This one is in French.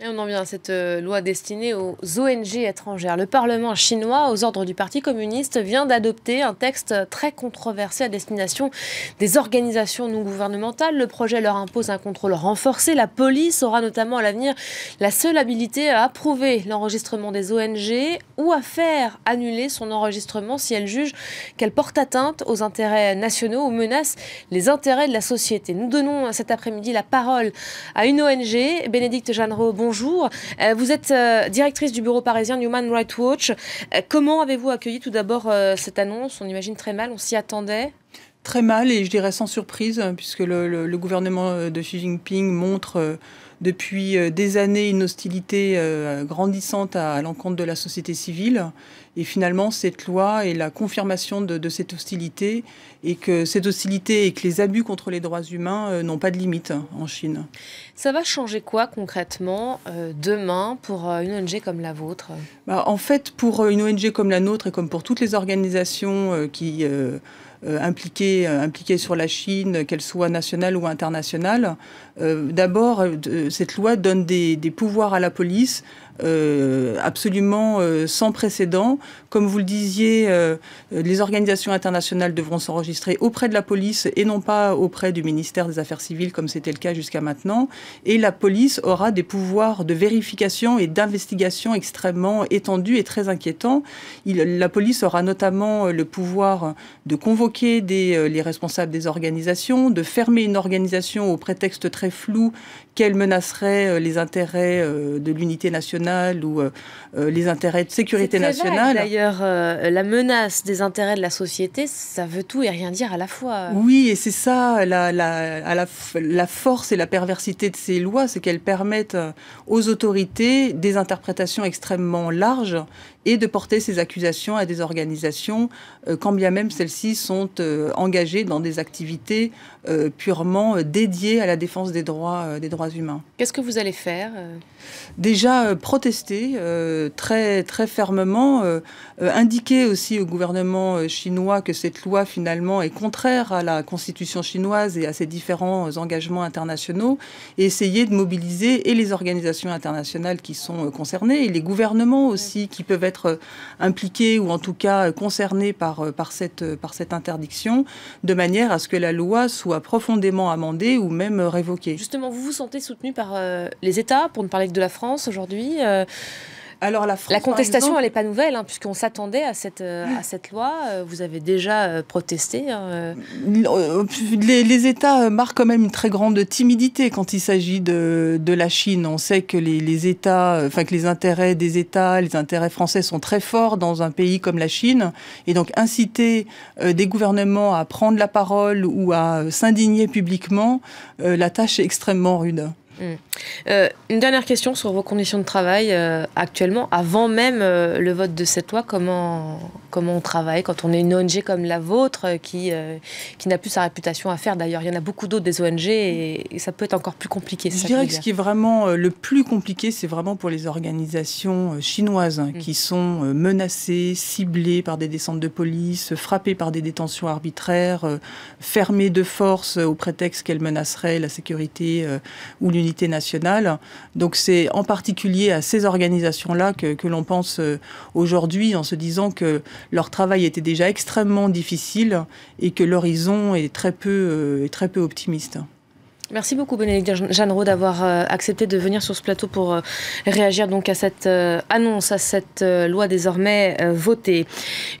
Et on en vient à cette euh, loi destinée aux ONG étrangères. Le Parlement chinois, aux ordres du Parti communiste, vient d'adopter un texte très controversé à destination des organisations non gouvernementales. Le projet leur impose un contrôle renforcé. La police aura notamment à l'avenir la seule habilité à approuver l'enregistrement des ONG ou à faire annuler son enregistrement si elle juge qu'elle porte atteinte aux intérêts nationaux ou menace les intérêts de la société. Nous donnons cet après-midi la parole à une ONG, Bénédicte Jeanne-Robon bonjour. Euh, vous êtes euh, directrice du bureau parisien Human Rights Watch. Euh, comment avez-vous accueilli tout d'abord cette annonce On imagine très mal, on s'y attendait Très mal et je dirais sans surprise, hein, puisque le, gouvernement euh, de Xi Jinping montre euh, depuis euh, des années une hostilité grandissante à, l'encontre de la société civile. Et finalement, cette loi est la confirmation de, cette hostilité et que cette hostilité et que les abus contre les droits humains n'ont pas de limite hein, en Chine. Ça va changer quoi concrètement demain pour une ONG comme la vôtre bah, En fait, pour une ONG comme la nôtre et comme pour toutes les organisations qui... Euh, impliqué euh, sur la Chine, qu'elle soit nationale ou internationale. Euh, d'abord, cette loi donne des pouvoirs à la police euh, absolument euh, sans précédent. Comme vous le disiez, euh, les organisations internationales devront s'enregistrer auprès de la police et non pas auprès du ministère des Affaires civiles comme c'était le cas jusqu'à maintenant. Et la police aura des pouvoirs de vérification et d'investigation extrêmement étendus et très inquiétants. la police aura notamment le pouvoir de convoquer les responsables des organisations, de fermer une organisation au prétexte très flou qu'elle menacerait les intérêts de l'unité nationale ou euh, euh, les intérêts de sécurité nationale. D'ailleurs, euh, la menace des intérêts de la société, ça veut tout et rien dire à la fois. Oui, et c'est ça la, la, la, force et la perversité de ces lois, c'est qu'elles permettent aux autorités des interprétations extrêmement larges et de porter ces accusations à des organisations, quand bien même celles-ci sont engagées dans des activités purement dédiées à la défense des droits, des droits humains. Qu'est-ce que vous allez faire Déjà, protéger protesté euh, très, très fermement, euh, euh, indiquer aussi au gouvernement chinois que cette loi finalement est contraire à la constitution chinoise et à ses différents engagements internationaux, et essayer de mobiliser et les organisations internationales qui sont concernées, et les gouvernements aussi qui peuvent être impliqués ou en tout cas concernés par, par, cette, par cette interdiction, de manière à ce que la loi soit profondément amendée ou même révoquée. Justement, vous vous sentez soutenu par les États, pour ne parler que de la France aujourd'hui alors la, contestation, n'est pas nouvelle, hein, puisqu'on s'attendait à cette, euh, à cette loi. Euh, vous avez déjà euh, protesté. Hein, les, États marquent quand même une très grande timidité quand il s'agit de, de, la Chine. On sait que les, États, enfin que les intérêts des États, les intérêts français sont très forts dans un pays comme la Chine, et donc inciter des gouvernements à prendre la parole ou à s'indigner publiquement, la tâche est extrêmement rude. Mm. Euh, une dernière question sur vos conditions de travail euh, actuellement. Avant même euh, le vote de cette loi, comment, comment on travaille quand on est une ONG comme la vôtre qui, qui n'a plus sa réputation à faire D'ailleurs, il y en a beaucoup d'autres des ONG et, ça peut être encore plus compliqué. Je dirais que ce qui est vraiment le plus compliqué, c'est vraiment pour les organisations chinoises hein, mm. qui sont menacées, ciblées par des descentes de police, frappées par des détentions arbitraires, fermées de force au prétexte qu'elles menaceraient la sécurité ou l'université nationale. Donc c'est en particulier à ces organisations-là que, l'on pense euh, aujourd'hui en se disant que leur travail était déjà extrêmement difficile et que l'horizon est très peu, euh, très peu optimiste. Merci beaucoup Bénédicte Jeannereau d'avoir euh, accepté de venir sur ce plateau pour réagir donc à cette annonce, à cette loi désormais votée.